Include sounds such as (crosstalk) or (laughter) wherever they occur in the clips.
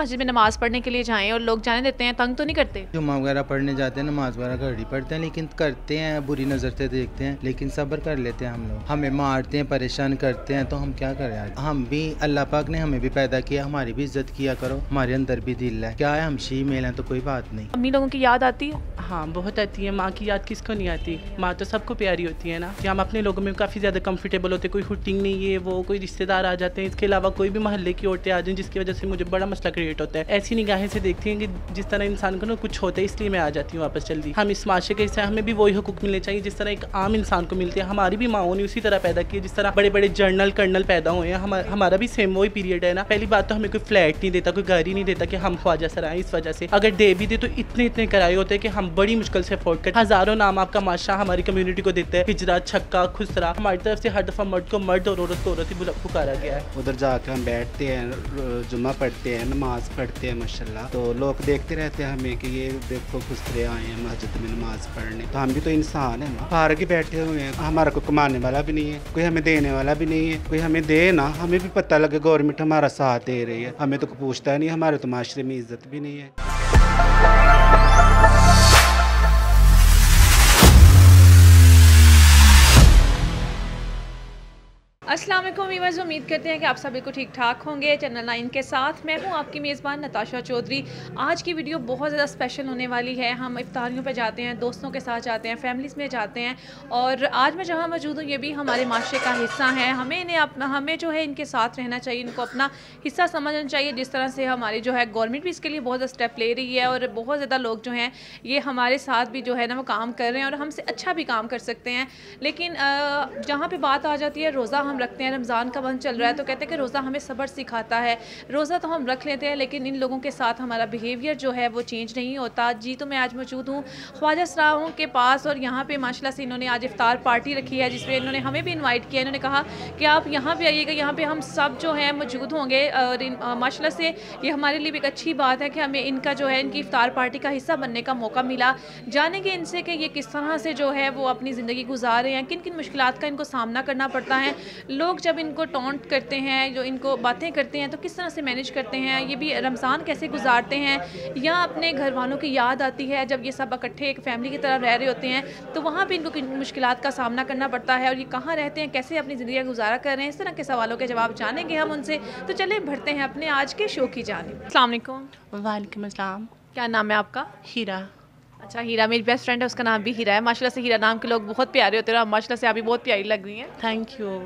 मस्जिद में नमाज पढ़ने के लिए जाएं और लोग जाने देते हैं तंग तो नहीं करते जुम्मा वगैरह पढ़ने जाते हैं नमाज वगैरह घर ही पढ़ते हैं लेकिन करते हैं बुरी नज़र से देखते हैं लेकिन सब्र कर लेते हैं हम लोग हमें मारते हैं परेशान करते हैं तो हम क्या करें यार हम भी अल्लाह पाक ने हमें भी पैदा किया हमारी भी इज्जत किया करो हमारे अंदर भी दिल है क्या है हम शी मेल है तो कोई बात नहीं अम्मी लोगों की याद आती है हाँ बहुत आती है माँ की याद किसको नहीं आती माँ तो सबको प्यारी होती है ना कि हम अपने लोगों में काफ़ी ज़्यादा कंफर्टेबल होते कोई हुटिंग नहीं है वो कोई रिश्तेदार आ जाते हैं इसके अलावा कोई भी मोहल्ले की औरतें आ जाए जिसकी वजह से मुझे बड़ा मसला क्रिएट होता है ऐसी निगाहें से देखती हैं कि जिस तरह इंसान को ना कुछ होता है इसलिए मैं आ जाती हूँ वापस जल्दी हम इस माशे के हिस्से हमें भी वही हकूक मिलने चाहिए जिस तरह एक आम इंसान को मिलते हैं हमारी भी माओ ने उसी तरह पैदा किया जिस तरह बड़े बड़े जर्नल कर्नल पैदा हुए हैं हमारा भी सेम वही पीरियड है ना पहली बात तो हमें कोई फ्लैट नहीं देता कोई गाड़ी नहीं देता कि हम ख्वाजा सर आए इस वजह से अगर दे भी दे तो इतने इतने कराए होते हैं कि हम बड़ी मुश्किल से अफोर्ड कर हजारों नाम आपका माशा हमारी कम्युनिटी को देते हैं हिजरा छक्का खुसरा हमारी तरफ से हर दफा मर्द को मर्द और औरत को औरत ही पुकारा गया है उधर जाकर हम बैठते हैं जुम्मा पढ़ते हैं नमाज नमाज़ पढ़ते हैं माशाल्लाह तो लोग देखते रहते हैं हमें कि ये देखो खुसरे आए हैं मस्जिद में नमाज़ पढ़ने तो हम भी तो इंसान है ना बाहर के बैठे हुए हैं हमारा कोई कमाने वाला भी नहीं है कोई हमें देने वाला भी नहीं है कोई हमें दे ना हमें भी पता लगे गवर्नमेंट हमारा साथ दे रही है हमें तो पूछता नहीं हमारे तो माशरे में इज्जत भी नहीं है अस्सलाम वालेकुम वीवर्स उम्मीद करते हैं कि आप सब बिल्कुल ठीक ठाक होंगे चैनल नाइन के साथ मैं हूं आपकी मेज़बान नताशा चौधरी आज की वीडियो बहुत ज़्यादा स्पेशल होने वाली है हम इफ्तारियों पे जाते हैं दोस्तों के साथ जाते हैं फैमिलीज़ में जाते हैं और आज मैं जहां मौजूद हूं ये भी हमारे माशरे का हिस्सा है हमें इन्हें अपना हमें जो है इनके साथ रहना चाहिए इनको अपना हिस्सा समझना चाहिए जिस तरह से हमारी जो है गवर्नमेंट भी इसके लिए बहुत ज़्यादा स्टेप ले रही है और बहुत ज़्यादा लोग जो हैं ये हमारे साथ भी जो है ना वो काम कर रहे हैं और हमसे अच्छा भी काम कर सकते हैं लेकिन जहाँ पर बात आ जाती है रोज़ा हम रखते हैं रमज़ान का मन चल रहा है तो कहते हैं कि रोज़ा हमें सब्र सिखाता है रोज़ा तो हम रख लेते हैं लेकिन इन लोगों के साथ हमारा बिहेवियर जो है वो चेंज नहीं होता जी तो मैं आज मौजूद हूँ ख्वाजा सराहों के पास और यहाँ पर माशाला से इन्होंने आज इफ्तार पार्टी रखी है जिसमें इन्होंने हमें भी इन्वाइट किया इन्होंने कहा कि आप यहाँ पर आइएगा यहाँ पर हम सब जो है मौजूद होंगे और माशाला से ये हमारे लिए भी एक अच्छी बात है कि हमें इनका जो है इनकी इफ्तार पार्टी का हिस्सा बनने का मौका मिला जानेंगे इनसे कि ये किस तरह से जो है वो अपनी ज़िंदगी गुजार रहे हैं किन किन मुश्किल का इनको सामना करना पड़ता है लोग जब इनको टोंट करते हैं जो इनको बातें करते हैं तो किस तरह से मैनेज करते हैं ये भी रमज़ान कैसे गुजारते हैं या अपने घर वालों की याद आती है जब ये सब इकट्ठे एक फैमिली की तरह रह रहे होते हैं तो वहाँ भी इनको मुश्किल का सामना करना पड़ता है और ये कहाँ रहते हैं कैसे अपनी ज़िंदगी गुजारा कर रहे हैं इस तरह के सवालों के जवाब जानेंगे हम उनसे तो चले भरते हैं अपने आज के शो की जाने अलैक्म वालेकुम अस्सलाम क्या नाम है आपका हीरा अच्छा हीरा मेरी बेस्ट फ्रेंड है उसका नाम भी हीरा है माशाल्लाह से हीरा नाम के लोग बहुत प्यारे होते हैं और माशाल्लाह से आप भी बहुत प्यारी लग रही हैं थैंक यू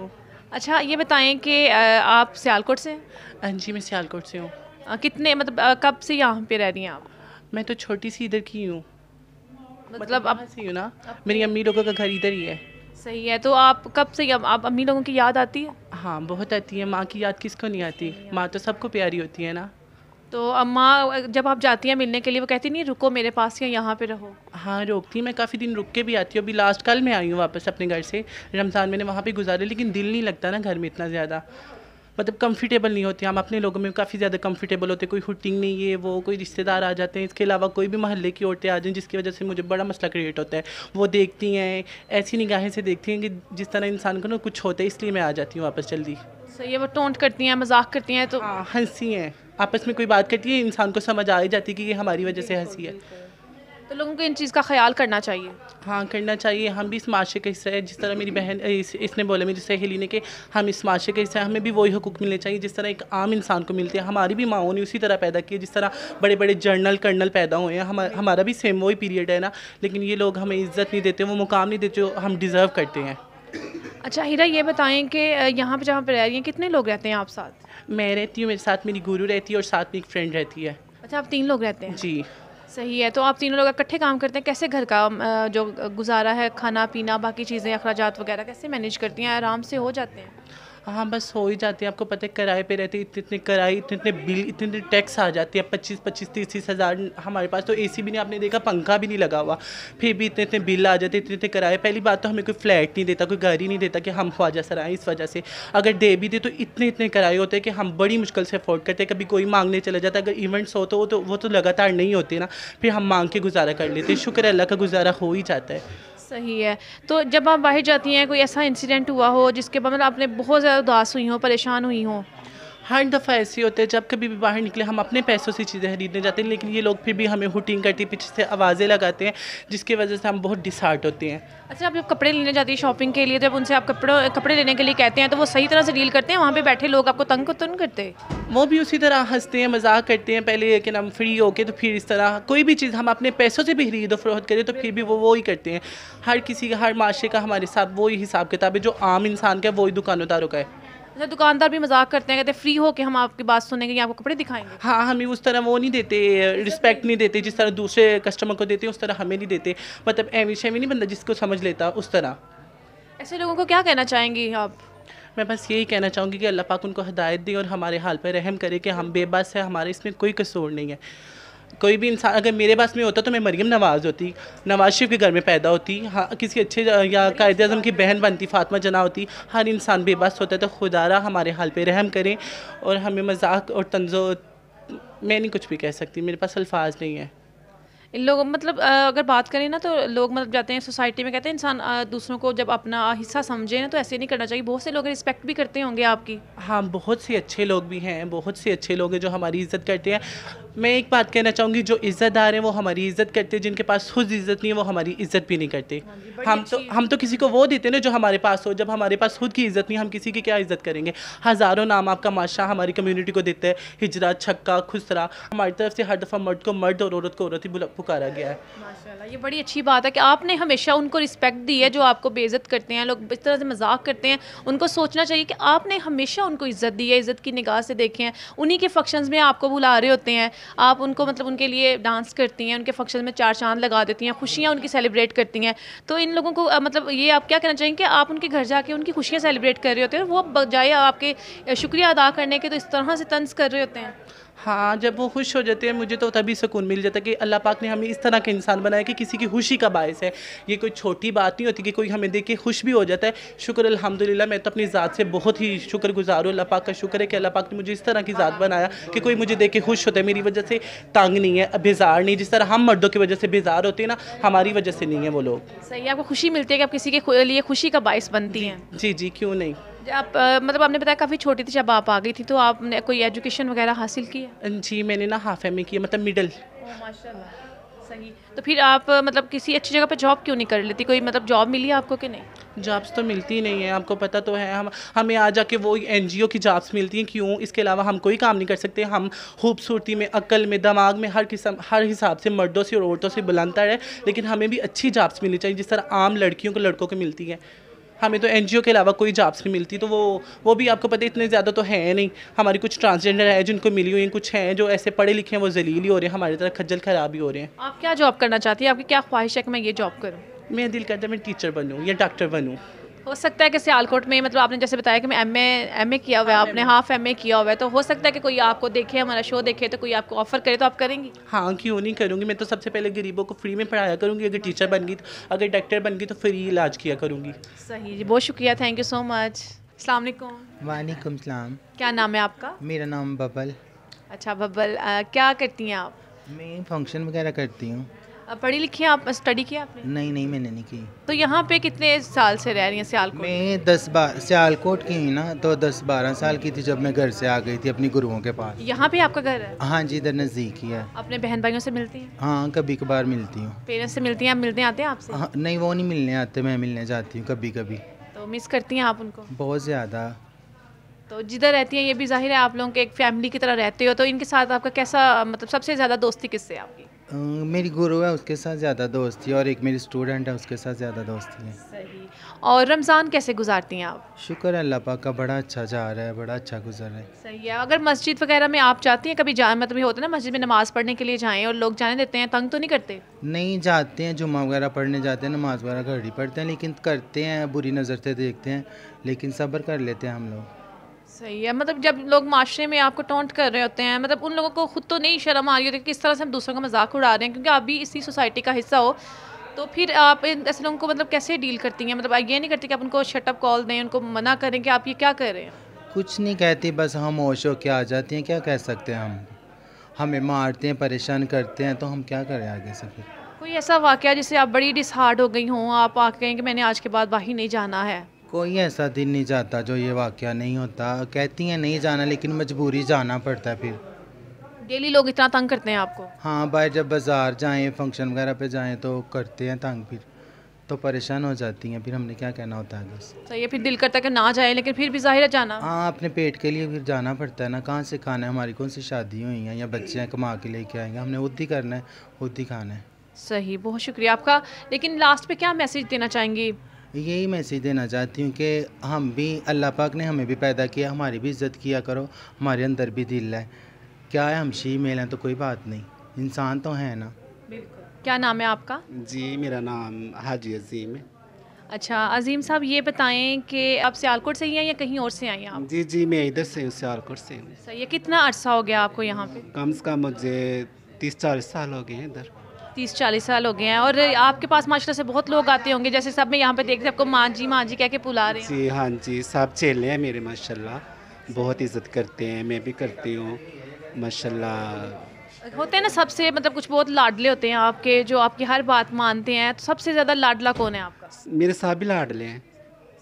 अच्छा ये बताएं कि आप सियालकोट से हैं हाँ जी मैं सियालकोट से हूँ कितने मतलब कब से यहाँ पे रह रही हैं आप मैं तो छोटी सी इधर की हूँ मतलब आप मतलब से हूँ ना मेरी अम्मी लोगों का घर इधर ही है सही है तो आप कब से आप अम्मी लोगों की याद आती है हाँ बहुत आती है माँ की याद किसको नहीं आती माँ तो सबको प्यारी होती है ना तो अम्मा जब आप जाती हैं मिलने के लिए वो कहती नहीं रुको मेरे पास या यहाँ पे रहो हाँ रोकती मैं काफ़ी दिन रुक के भी आती हूँ अभी लास्ट कल मैं आई हूँ वापस अपने घर से रमज़ान मैंने वहाँ पे गुजारे लेकिन दिल नहीं लगता ना घर में इतना ज़्यादा मतलब कंफर्टेबल नहीं होते हम अपने लोगों में काफ़ी ज़्यादा कंफर्टेबल होते कोई हुटिंग नहीं है वो कोई रिश्तेदार आ जाते हैं इसके अलावा कोई भी महल्ले की औरतें आ जाएँ जिसकी वजह से मुझे बड़ा मसला क्रिएट होता है वो देखती हैं ऐसी निगाहें से देखती हैं कि जिस तरह इंसान को ना कुछ होता है इसलिए मैं आ जाती हूँ वापस जल्दी सही है वो टोंट करती हैं मजाक करती हैं तो हाँ, हंसी हैं आपस में कोई बात करती है इंसान को समझ आ ही जाती है कि ये हमारी वजह से हंसी है तो लोगों को इन चीज़ का ख्याल करना चाहिए हाँ करना चाहिए हम भी इस माशरे का हिस्सा है जिस तरह मेरी बहन इस, इसने बोला मेरी सहेली ने कि हम इस माशरे का हिस्सा है हमें भी वही हकूक मिलने चाहिए जिस तरह एक आम इंसान को मिलते हैं हमारी भी माओ ने उसी तरह पैदा किए जिस तरह बड़े बड़े जर्नल कर्नल पैदा हुए हैं हम, हमारा भी सेम वही पीरियड है ना लेकिन ये लोग हमें इज्जत नहीं देते वो मुकाम नहीं देते जो हम डिज़र्व करते हैं अच्छा हीरा ये बताएं कि यहाँ पर जहाँ पर रह रही हैं कितने लोग रहते हैं आप साथ मैं रहती हूँ मेरे साथ मेरी गुरु रहती है और साथ में एक फ्रेंड रहती है अच्छा आप तीन लोग रहते हैं जी सही है तो आप तीनों लोग इकट्ठे काम करते हैं कैसे घर का जो गुजारा है खाना पीना बाकी चीज़ें अखराज वगैरह कैसे मैनेज करती हैं आराम से हो जाते हैं हाँ बस हो ही जाती है आपको पता है किराए पे रहते इतने इतने किराए इतने इतने बिल इतने इतने टैक्स आ जाती है पच्चीस पच्चीस तीस तीस हज़ार हमारे पास तो एसी भी नहीं आपने देखा पंखा भी नहीं लगा हुआ फिर भी इतने इतने बिल आ जाते इतने इतने किराए पहली बात तो हमें कोई फ्लैट नहीं देता कोई गाड़ी नहीं देता कि हम ख्वाजा सर आएँ इस वजह से अगर दे भी दे तो इतने इतने किराए होते हैं कि हम बड़ी मुश्किल से अफोर्ड करते हैं कभी कोई मांगने चला जाता अगर इवेंट्स हो तो, तो वो तो लगातार नहीं होते ना फिर हम मांग के गुजारा कर लेते शुक्र अल्लाह का गुजारा हो ही जाता है सही है तो जब आप बाहर जाती हैं कोई ऐसा इंसिडेंट हुआ हो जिसके बाद मतलब आपने बहुत ज़्यादा उदास हुई हो परेशान हुई हों हर दफ़ा ऐसे होते हैं जब कभी भी बाहर निकले हम अपने पैसों से चीज़ें खरीदने जाते हैं लेकिन ये लोग फिर भी हमें हुटिंग करती पीछे से आवाज़ें लगाते हैं जिसकी वजह से हम बहुत डिसहार्ट होते हैं अच्छा आप जब कपड़े लेने जाती है शॉपिंग के लिए जब उनसे आप कपड़ों कपड़े लेने के लिए कहते हैं तो वो सही तरह से डील करते हैं वहाँ पर बैठे लोग आपको तंग तंग तो करते करते वो भी उसी तरह हंसते हैं मजाक करते हैं पहले लेकिन हम फ्री होके तो फिर इस तरह कोई भी चीज़ हम अपने पैसों से भी खरीद फरोहत करें तो फिर भी वो वो ही करते हैं हर किसी का हर माशरे का हमारे साथ वही हिसाब किताब है जो आम इंसान का वही दुकानदारों का है अच्छा दुकानदार भी मजाक करते हैं कहते हैं फ्री हो के हम आपकी बात सुनेंगे आपको कपड़े दिखाएंगे हाँ हमें उस तरह वो नहीं देते रिस्पेक्ट अच्छा, नहीं देते जिस तरह दूसरे कस्टमर को देते हैं उस तरह हमें नहीं देते मतलब एवी शेवी नहीं बनता जिसको समझ लेता उस तरह ऐसे लोगों को क्या कहना चाहेंगी आप मैं बस यही कहना चाहूँगी कि अल्लाह पाक उनको हदायत दे और हमारे हाल पर रहम करे कि हम बेबस है हमारे इसमें कोई कसूर नहीं है कोई भी इंसान अगर मेरे पास में होता तो मैं मरियम नवाज़ होती नवाज शरीफ के घर में पैदा होती हाँ किसी अच्छे या कायद अजम की बहन बनती फातमा जना होती हर इंसान बेबस होता है तो खुदारा हमारे हाल पे रहम करें और हमें मजाक और तंजो मैं नहीं कुछ भी कह सकती मेरे पास अल्फाज नहीं है इन लोगों मतलब अगर बात करें ना तो लोग मतलब जाते हैं सोसाइटी में कहते हैं इंसान दूसरों को जब अपना हिस्सा समझे ना तो ऐसे नहीं करना चाहिए बहुत से लोग रिस्पेक्ट भी करते होंगे आपकी हाँ बहुत से अच्छे लोग भी हैं बहुत से अच्छे लोग हैं जो हमारी इज्जत करते हैं मैं एक बात कहना चाहूँगी जो इज़्ज़तदार हैं वो हमारी इज़्ज़त करते हैं जिनके पास खुद इज़्ज़त नहीं है वो हमारी इज़्ज़त भी नहीं करते हाँ हम तो हम तो किसी को वो देते ना जो हमारे पास हो जब हमारे पास खुद की इज़्ज़त नहीं हम किसी की क्या इज़्ज़त करेंगे हज़ारों नाम आपका माशा हमारी कम्यूनिटी को देते हैं हिजरा छक्का खुसरा हमारी तरफ से हर दफ़ा मर्द को मर्द और औरत को औरत ही पुकारा गया है माशा ये बड़ी अच्छी बात है कि आपने हमेशा उनको रिस्पेक्ट दी है जो आपको बेइज्जत करते हैं लोग इस तरह से मजाक करते हैं उनको सोचना चाहिए कि आपने हमेशा उनको इज्जत दी है इज्जत की निगाह से देखे हैं उन्हीं के फंक्शन में आपको बुला रहे होते हैं आप उनको मतलब उनके लिए डांस करती हैं उनके फंक्शन में चार चांद लगा देती हैं खुशियाँ उनकी सेलिब्रेट करती हैं तो इन लोगों को मतलब ये आप क्या कहना चाहेंगे कि आप उनके घर जाके उनकी खुशियाँ सेलिब्रेट कर रहे होते हैं वो बजाय आपके शुक्रिया अदा करने के तो इस तरह से तंज कर रहे होते हैं हाँ जब वो खुश हो जाते हैं मुझे तो तभी सुकून मिल जाता है कि अल्लाह पाक ने हमें इस तरह के इंसान बनाया कि किसी की खुशी का बायस है ये कोई छोटी बात नहीं होती कि कोई हमें देख के खुश भी हो जाता है शुक्र अल्हम्दुलिल्लाह मैं तो अपनी ज़ात से बहुत ही शुक्र गुजार हूँ अल्लाह पाक का शुक्र है कि अल्लाह पाक ने मुझे इस तरह की ज़ात बनाया कि कोई मुझे देख के खुश होता है मेरी वजह से तंग नहीं है बेजार नहीं जिस तरह हम मर्दों की वजह से बेजार होते हैं ना हमारी वजह से नहीं है वो लोग सही आपको खुशी मिलती है कि आप किसी के लिए खुशी का बायस बनती हैं जी जी क्यों नहीं आप मतलब आपने बताया काफ़ी छोटी थी जब आप आ गई थी तो आपने कोई एजुकेशन वगैरह हासिल की है अं, जी मैंने ना हाफ एम ए किया मतलब मिडल सही तो फिर आप मतलब किसी अच्छी जगह पे जॉब क्यों नहीं कर लेती कोई मतलब जॉब मिली है आपको कि नहीं जॉब्स तो मिलती नहीं है आपको पता तो है हम हमें आ जाके वो एन की जॉब्स मिलती हैं क्यों इसके अलावा हम कोई काम नहीं कर सकते हम खूबसूरती में अकल में दिमाग में हर किस्म हर हिसाब से मर्दों से और औरतों से बुलंदर है लेकिन हमें भी अच्छी जॉब्स मिलनी चाहिए जिस तरह आम लड़कियों को लड़कों को मिलती है हमें तो एनजीओ के अलावा कोई जॉब्स नहीं मिलती तो वो वो भी आपको पता है इतने ज़्यादा तो हैं नहीं हमारी कुछ ट्रांसजेंडर हैं जिनको मिली हुई हैं कुछ हैं जो ऐसे पढ़े लिखे हैं वो जलील ही हो रहे हैं हमारी तरह खज्जल खराब ही हो रहे हैं आप क्या जॉब करना चाहती है आपकी क्या ख्वाहिश है कि मैं ये जॉब करूँ मेरा दिल करता है मैं टीचर बनूँ या डॉक्टर बनूँ हो सकता है कि सियालकोट में मतलब आपने जैसे बताया कि मैं एम एमए किया हुआ है आपने हाफ एम किया हुआ है तो हो सकता है कि कोई आपको देखे हमारा शो देखे तो कोई आपको ऑफर करे तो आप करेंगी हाँ क्यों नहीं करूँगी मैं तो सबसे पहले गरीबों को फ्री में पढ़ाया करूँगी अगर टीचर बन गई अगर डॉक्टर बन गई तो फ्री इलाज किया करूँगी सही जी बहुत शुक्रिया थैंक यू सो मच अलैक्म वालेकुम सलाम क्या नाम है आपका मेरा नाम बबल अच्छा बबल क्या करती हैं आप मैं फंक्शन वगैरह करती हूँ पढ़ी लिखी आप स्टडी किया आपने नहीं नहीं मैंने नहीं की तो यहाँ पे कितने साल से रह रही हैं सियालकोट मैं दस बार सियालकोट की ना तो दस बारह साल की थी जब मैं घर से आ गई थी अपनी गुरुओं के पास यहाँ पे आपका घर है हाँ जी इधर नज़दीक ही है अपने बहन भाइयों से मिलती है हाँ कभी कभार मिलती हूँ पेरेंट्स से मिलती हैं आप मिलने आते हैं आपसे हाँ, नहीं वो नहीं मिलने आते मैं मिलने जाती हूँ कभी कभी तो मिस करती हैं आप उनको बहुत ज़्यादा तो जिधर रहती हैं ये भी जाहिर है आप लोगों के एक फैमिली की तरह रहते हो तो इनके साथ आपका कैसा मतलब सबसे ज़्यादा दोस्ती किससे आपकी मेरी गुरु है उसके साथ ज़्यादा दोस्ती और एक मेरी स्टूडेंट है उसके साथ ज़्यादा दोस्ती है और रमज़ान कैसे गुजारती हैं आप शुक्र है अल्लाह पाक का बड़ा अच्छा जा रहा है बड़ा अच्छा गुजर रहा है सही है अगर मस्जिद वगैरह में आप जाती हैं कभी जाए मतलब होता है ना मस्जिद में नमाज़ पढ़ने के लिए जाएँ और लोग जाने देते हैं तंग तो नहीं करते नहीं जाते हैं जुम्मा वगैरह पढ़ने जाते हैं नमाज़ वगैरह घर ही पढ़ते हैं लेकिन करते हैं बुरी नज़र से देखते हैं लेकिन सब्र कर लेते हैं हम लोग सही है मतलब जब लोग माशरे में आपको टोंट कर रहे होते हैं मतलब उन लोगों को खुद तो नहीं शर्म आ रही होती किस तरह से हम दूसरों का मजाक उड़ा रहे हैं क्योंकि आप भी इसी सोसाइटी का हिस्सा हो तो फिर आप ऐसे लोगों को मतलब कैसे डील करती हैं मतलब ये नहीं करती कि आप उनको शटअप कॉल दें उनको मना करें कि आप ये क्या कर रहे हैं कुछ नहीं कहती बस हम होश के आ जाती हैं क्या कह सकते हैं हम हमें मारते हैं परेशान करते हैं तो हम क्या करें आगे से फिर कोई ऐसा वाक़ जिससे आप बड़ी डिसहार्ड हो गई हों आप आ गए कि मैंने आज के बाद बाहर नहीं जाना है कोई ऐसा दिन नहीं जाता जो ये वाक्य नहीं होता कहती हैं नहीं जाना लेकिन मजबूरी जाना पड़ता है फिर डेली लोग इतना तंग करते हैं आपको हाँ भाई जब बाज़ार जाएं फंक्शन वगैरह पे जाएं तो करते हैं तंग फिर तो परेशान हो जाती हैं फिर हमने क्या कहना होता है बस सही है फिर दिल करता है कि ना जाए लेकिन फिर भी जाहिर है जाना हाँ अपने पेट के लिए फिर जाना पड़ता है ना कहाँ से खाना है हमारी कौन सी शादी हुई है या बच्चे हैं कमा के लेके आएंगे हमने खुद ही करना है खुद ही खाना है सही बहुत शुक्रिया आपका लेकिन लास्ट पे क्या मैसेज देना चाहेंगी यही मैसेज देना चाहती हूँ कि हम भी अल्लाह पाक ने हमें भी पैदा किया हमारी भी इज़्ज़त किया करो हमारे अंदर भी दिल है क्या है हम शी मेल हैं तो कोई बात नहीं इंसान तो है ना बिल्कुल क्या नाम है आपका जी मेरा नाम हाजी अजीम है अच्छा अजीम साहब ये बताएं कि आप सियालकोट से ही हैं या कहीं और से आई हैं आप जी जी मैं इधर से हूँ सियालकोट से हूँ सही है कितना अर्सा हो गया आपको यहाँ पे कम से कम मुझे तीस चालीस साल हो गए हैं इधर तीस चालीस साल हो गए हैं और आपके पास माशाल्लाह से बहुत लोग आते होंगे जैसे सब मैं यहाँ पे देखते आपको माँ जी माँ जी कह के बुला रहे हैं जी हाँ जी सब चेले हैं मेरे माशाल्लाह बहुत इज्जत करते हैं मैं भी करती हूँ माशाल्लाह होते हैं ना सबसे मतलब कुछ बहुत लाडले होते हैं आपके जो आपकी हर बात मानते हैं तो सबसे ज़्यादा लाडला कौन है आपका मेरे साथ भी लाडले हैं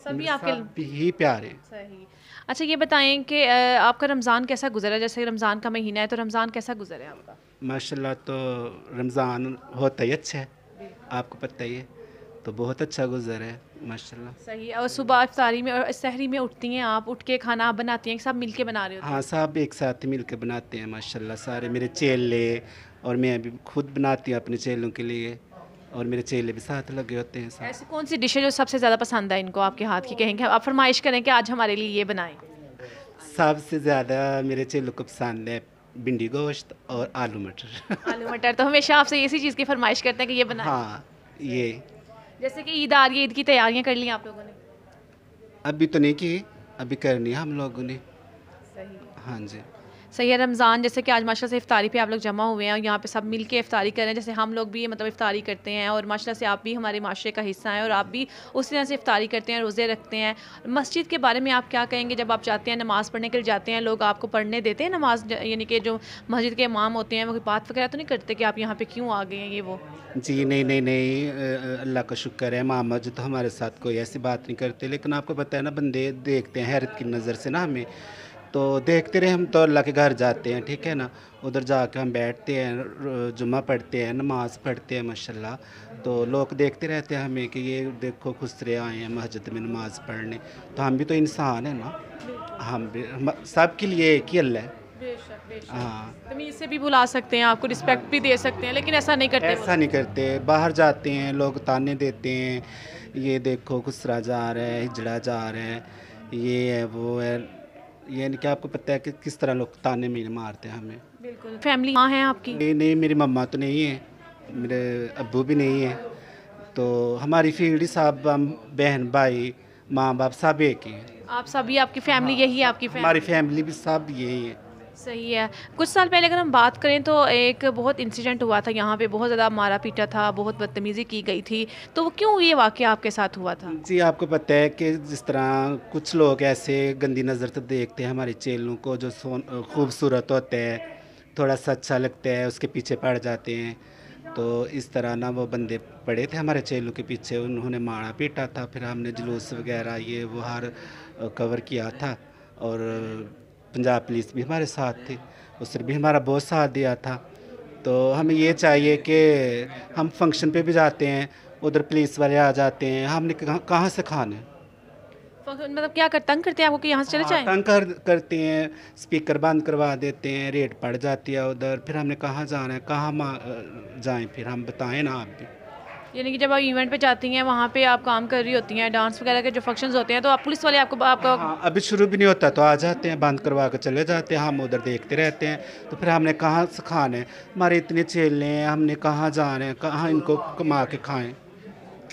सभी आपके ही प्यार है अच्छा ये बताएं कि आपका रमज़ान कैसा गुजरा जैसे रमज़ान का महीना है तो रमज़ान कैसा गुजरा है आपका माशाल्लाह तो रमज़ान होता ही अच्छा है आपको पता ही है तो बहुत अच्छा गुजर है माशाल्लाह सही और सुबह अफ्तारी में और शहरी में उठती हैं आप उठ के खाना आप बनाती हैं सब मिल के बना रहे हो हाँ सब एक साथ ही मिल के बनाते हैं माशाल्लाह सारे मेरे चेले और मैं अभी खुद बनाती हूँ अपने चेलों के लिए और मेरे चेले भी साथ लगे होते हैं ऐसी कौन सी डिश है जो सबसे ज़्यादा पसंद है इनको आपके हाथ की कहेंगे आप फरमाइश करें कि आज हमारे लिए ये बनाएं सबसे ज़्यादा मेरे चेलों को पसंद है भिंडी गोश्त और आलू मटर (laughs) आलू मटर तो हमेशा आपसे इसी चीज़ की फरमाइश करते हैं कि ये बना हाँ ये जैसे कि ईद आ रही है ईद की तैयारियाँ कर ली आप लोगों ने अभी तो नहीं की अभी करनी है हम लोगों ने हाँ जी है रमज़ान जैसे कि आज माशा से इफ्तारी पे आप लोग जमा हुए हैं और यहाँ पे सब मिल के इफ्तारी कर रहे हैं जैसे हम लोग भी मतलब इफ्तारी करते हैं और माशा से आप भी हमारे माशरे का हिस्सा हैं और आप भी उस तरह से इफ्तारी करते हैं रोज़े रखते हैं मस्जिद के बारे में आप क्या कहेंगे जब आप जाते हैं नमाज़ पढ़ने के लिए जाते हैं लोग आपको पढ़ने देते हैं नमाज यानी कि जो मस्जिद के इमाम होते हैं वो बात वगैरह तो नहीं करते कि आप यहाँ पर क्यों आ गए हैं ये वो जी नहीं नहीं नहीं अल्लाह का शुक्र है मामा जी तो हमारे साथ कोई ऐसी बात नहीं करते लेकिन आपको पता है ना बंदे देखते हैं हैरत की नज़र से ना हमें तो देखते रहे हम तो अल्लाह के घर जाते हैं ठीक है ना उधर जाके हम बैठते हैं जुमा पढ़ते हैं नमाज़ पढ़ते हैं माशाल्लाह तो लोग देखते रहते हैं हमें कि ये देखो खुसरे आए हैं मस्जिद में नमाज़ पढ़ने तो हम भी तो इंसान है ना हम भी सब के लिए एक ही अल्लाह हाँ इसे भी बुला सकते हैं आपको रिस्पेक्ट भी दे सकते हैं लेकिन ऐसा नहीं करते ऐसा नहीं करते बाहर जाते हैं लोग ताने देते हैं ये देखो खुसरा जा रहा है हिजड़ा जा रहा है ये है वो है यानी कि आपको पता है कि किस तरह लोग ताने मीने मारते हैं हमें बिल्कुल फैमिली माँ है आपकी नहीं नहीं मेरी मम्मा तो नहीं है मेरे अबू भी नहीं है तो हमारी फील्ड साहब हम बहन भाई माँ बाप सब एक ही है आप सभी आपकी फैमिली हाँ। यही है आपकी फैमिली। हमारी फैमिली भी सब यही है सही है कुछ साल पहले अगर हम बात करें तो एक बहुत इंसिडेंट हुआ था यहाँ पे बहुत ज़्यादा मारा पीटा था बहुत बदतमीज़ी की गई थी तो वो क्यों ये वाक्य आपके साथ हुआ था जी आपको पता है कि जिस तरह कुछ लोग ऐसे गंदी नज़र से तो देखते हैं हमारे चेलों को जो खूबसूरत होते हैं थोड़ा सा अच्छा लगता है उसके पीछे पड़ जाते हैं तो इस तरह ना वो बंदे पड़े थे हमारे चेलों के पीछे उन्होंने मारा पीटा था फिर हमने जुलूस वगैरह ये वो हार कवर किया था और पंजाब पुलिस भी हमारे साथ थी उसने भी हमारा बहुत साथ दिया था तो हमें ये चाहिए कि हम फंक्शन पे भी जाते हैं उधर पुलिस वाले आ जाते हैं हमने कहाँ से खाना है मतलब क्या कर तंग करते हैं आपको कि यहाँ से चले हाँ, जाएं तंग कर करते हैं स्पीकर बंद करवा देते हैं रेट पड़ जाती है उधर फिर हमने कहाँ जाना है कहाँ जाएं फिर हम बताएं ना आप भी यानी कि जब आप इवेंट पे जाती हैं वहाँ पे आप काम कर रही होती हैं डांस वगैरह के जो फंक्शन होते हैं तो आप पुलिस वाले आपको आपका हाँ, अभी शुरू भी नहीं होता तो आ जाते हैं बंद करवा कर चले जाते हैं हम उधर देखते रहते हैं तो फिर हमने कहाँ से खाने हमारे इतने चेले हैं हमने कहाँ जाना है कहाँ इनको कमा के खाएँ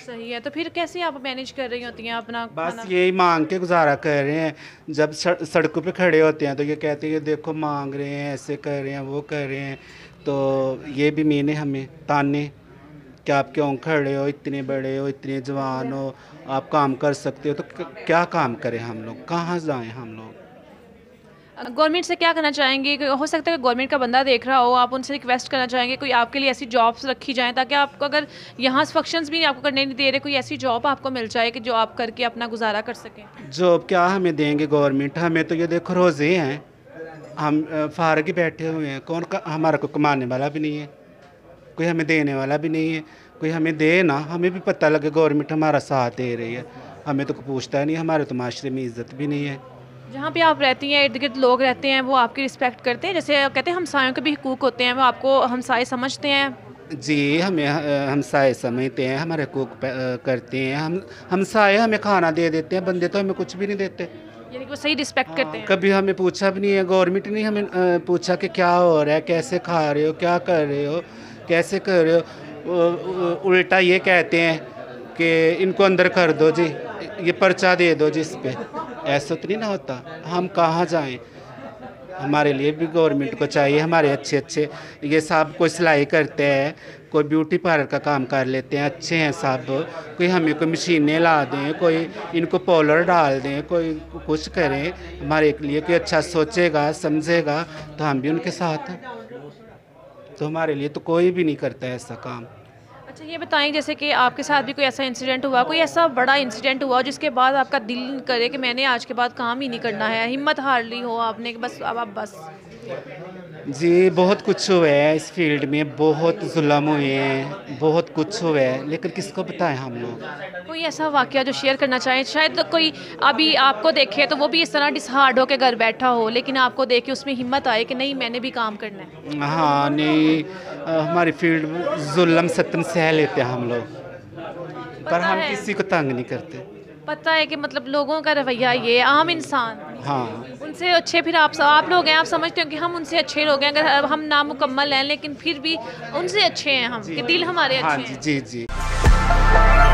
सही है तो फिर कैसे आप मैनेज कर रही होती हैं अपना बस यही मांग के गुजारा कर रहे हैं जब सड़कों पर खड़े होते हैं तो ये कहते हैं देखो मांग रहे हैं ऐसे कर रहे हैं वो कर रहे हैं तो ये भी है हमें ताने कि आपके क्यों खड़े हो इतने बड़े हो इतने जवान हो आप काम कर सकते हो तो क्या काम करें हम लोग कहाँ जाएँ हम लोग गवर्नमेंट से क्या करना चाहेंगे हो सकता है गवर्नमेंट का बंदा देख रहा हो आप उनसे रिक्वेस्ट करना चाहेंगे कोई आपके लिए ऐसी जॉब्स रखी जाएँ ताकि आपको अगर यहाँ फंक्शंस भी आपको करने नहीं दे रहे कोई ऐसी जॉब आपको मिल जाए कि जो आप करके अपना गुजारा कर सकें जॉब क्या हमें देंगे गवर्नमेंट हमें तो ये देखो रोज़े हैं हम फारग ही बैठे हुए हैं कौन का हमारा कोई कमाने वाला भी नहीं है कोई हमें देने वाला भी नहीं है कोई हमें दे ना हमें भी पता लगे गवर्नमेंट हमारा साथ दे रही है हमें तो पूछता नहीं हमारे तो माशरे में इज्जत भी नहीं है जहाँ पे आप रहती हैं इर्द गिर्द लोग रहते हैं वो आपकी रिस्पेक्ट करते हैं जैसे कहते हैं हमसायों के भी हकूक होते हैं वो आपको हमसाए समझते हैं जी हमें हमसाए समझते हैं हमारे हकूक करते हैं हम हमसाए हमें खाना दे देते हैं बंदे तो हमें कुछ भी नहीं देते यानी कि वो सही रिस्पेक्ट हाँ, करते हैं कभी हमें पूछा भी नहीं है गवर्नमेंट ने हमें पूछा कि क्या हो रहा है कैसे खा रहे हो क्या कर रहे हो कैसे कर उल्टा ये कहते हैं कि इनको अंदर कर दो जी ये पर्चा दे दो जी इस पर ऐसा तो नहीं ना होता हम कहाँ जाएं हमारे लिए भी गवर्नमेंट को चाहिए हमारे अच्छे अच्छे ये सब कोई सिलाई करते हैं कोई ब्यूटी पार्लर का काम कर लेते हैं अच्छे हैं सब कोई हमें कोई मशीनें ला दें कोई इनको पॉलर डाल दें कोई कुछ करें हमारे लिए कोई अच्छा सोचेगा समझेगा तो हम भी उनके साथ हैं तो हमारे लिए तो कोई भी नहीं करता है ऐसा काम अच्छा ये बताएं जैसे कि आपके साथ भी कोई ऐसा इंसिडेंट हुआ कोई ऐसा बड़ा इंसिडेंट हुआ जिसके बाद आपका दिल करे कि मैंने आज के बाद काम ही नहीं करना है हिम्मत हार ली हो आपने बस अब आप बस जी बहुत कुछ हुआ है इस फील्ड में बहुत जुलम हुए हैं बहुत कुछ हुआ है लेकिन किसको बताएं हम लोग कोई ऐसा वाक्य जो शेयर करना चाहें शायद तो कोई अभी आपको देखे तो वो भी इस तरह डिसहार्ड होकर घर बैठा हो लेकिन आपको देख के उसमें हिम्मत आए कि नहीं मैंने भी काम करना है हाँ नहीं हमारी फील्ड जुल्म सतम सह लेते हैं हम लोग पर हम किसी को तंग नहीं करते पता है कि मतलब लोगों का रवैया ये आम इंसान हाँ उनसे अच्छे फिर आप आप लोग हैं आप समझते हो कि हम उनसे अच्छे लोग हैं अगर हम नामुकम्मल हैं लेकिन फिर भी उनसे अच्छे हैं हम कि दिल हमारे हाँ अच्छे हाँ, हैं जी जी